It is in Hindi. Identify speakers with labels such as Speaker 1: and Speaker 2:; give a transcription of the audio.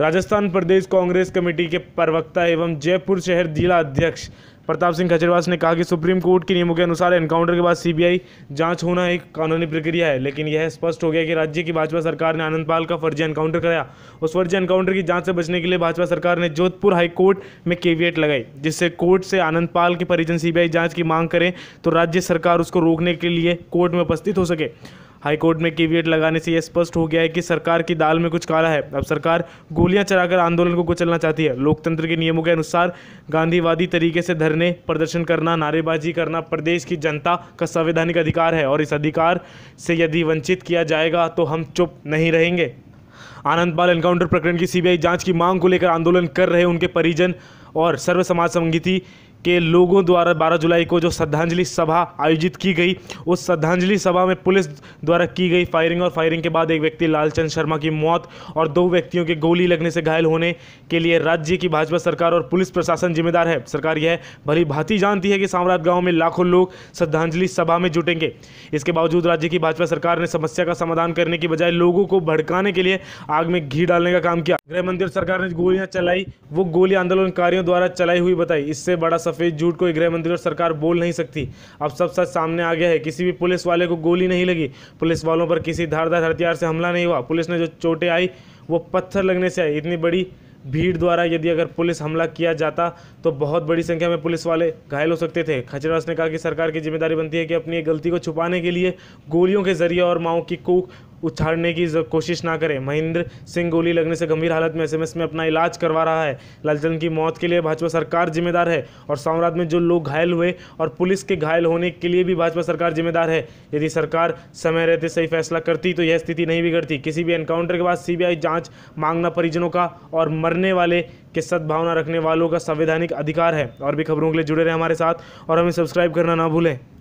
Speaker 1: राजस्थान प्रदेश कांग्रेस कमेटी के प्रवक्ता एवं जयपुर शहर जिला अध्यक्ष प्रताप सिंह खजरवास ने कहा कि सुप्रीम कोर्ट के नियमों के अनुसार एनकाउंटर के बाद सीबीआई जांच होना एक कानूनी प्रक्रिया है लेकिन यह स्पष्ट हो गया कि राज्य की भाजपा सरकार ने आनंदपाल का फर्जी एनकाउंटर कराया उस फर्जी एनकाउंटर की जांच से बचने के लिए भाजपा सरकार ने जोधपुर हाईकोर्ट में केवीएट लगाई जिससे कोर्ट से आनंदपाल के परिजन सी जाँच की मांग करें तो राज्य सरकार उसको रोकने के लिए कोर्ट में उपस्थित हो सके हाईकोर्ट में केवियट लगाने से यह स्पष्ट हो गया है कि सरकार की दाल में कुछ काला है अब सरकार गोलियां चलाकर आंदोलन को कुचलना चाहती है लोकतंत्र के नियमों के अनुसार गांधीवादी तरीके से धरने प्रदर्शन करना नारेबाजी करना प्रदेश की जनता का संवैधानिक अधिकार है और इस अधिकार से यदि वंचित किया जाएगा तो हम चुप नहीं रहेंगे आनंद पाल एनकाउंटर प्रकरण की सीबीआई जांच की मांग को लेकर आंदोलन कर रहे उनके परिजन और सर्व समाज संगीति के लोगों द्वारा 12 जुलाई को जो श्रद्धांजलि सभा आयोजित की गई उस श्रद्धांजलि सभा में पुलिस द्वारा की गई फायरिंग और फायरिंग के बाद एक व्यक्ति लालचंद शर्मा की मौत और दो व्यक्तियों के गोली लगने से घायल होने के लिए राज्य की भाजपा सरकार और पुलिस प्रशासन जिम्मेदार है सरकार यह भली भांति जानती है कि साम्राज गाँव में लाखों लोग श्रद्धांजलि सभा में जुटेंगे इसके बावजूद राज्य की भाजपा सरकार ने समस्या का समाधान करने की बजाय लोगों को भड़काने के लिए आग में घी डालने का काम किया गृह मंत्री सरकार ने गोलियां चलाई वो गोली आंदोलनकारियों द्वारा चलाई हुई बताई इससे बड़ा सफ़ेद झूठ को गृह मंत्री और सरकार बोल नहीं सकती अब सब सच सामने आ गया है किसी भी पुलिस वाले को गोली नहीं लगी पुलिस वालों पर किसी धारदार हथियार से हमला नहीं हुआ पुलिस ने जो चोटें आई वो पत्थर लगने से आई इतनी बड़ी भीड़ द्वारा यदि अगर पुलिस हमला किया जाता तो बहुत बड़ी संख्या में पुलिस वाले घायल हो सकते थे खचरास ने कहा कि सरकार की जिम्मेदारी बनती है कि अपनी गलती को छुपाने के लिए गोलियों के जरिए और माओ की कूक उछाड़ने की कोशिश ना करें महेंद्र सिंह गोली लगने से गंभीर हालत में एसएमएस में अपना इलाज करवा रहा है लालचंद की मौत के लिए भाजपा सरकार जिम्मेदार है और सामराज में जो लोग घायल हुए और पुलिस के घायल होने के लिए भी भाजपा सरकार जिम्मेदार है यदि सरकार समय रहते सही फैसला करती तो यह स्थिति नहीं बिगड़ती किसी भी एनकाउंटर के बाद सीबीआई जांच मांगना परिजनों का और मरने वाले के सद्भावना रखने वालों का संवैधानिक अधिकार है और भी खबरों के लिए जुड़े रहे हमारे साथ और हमें सब्सक्राइब करना ना भूलें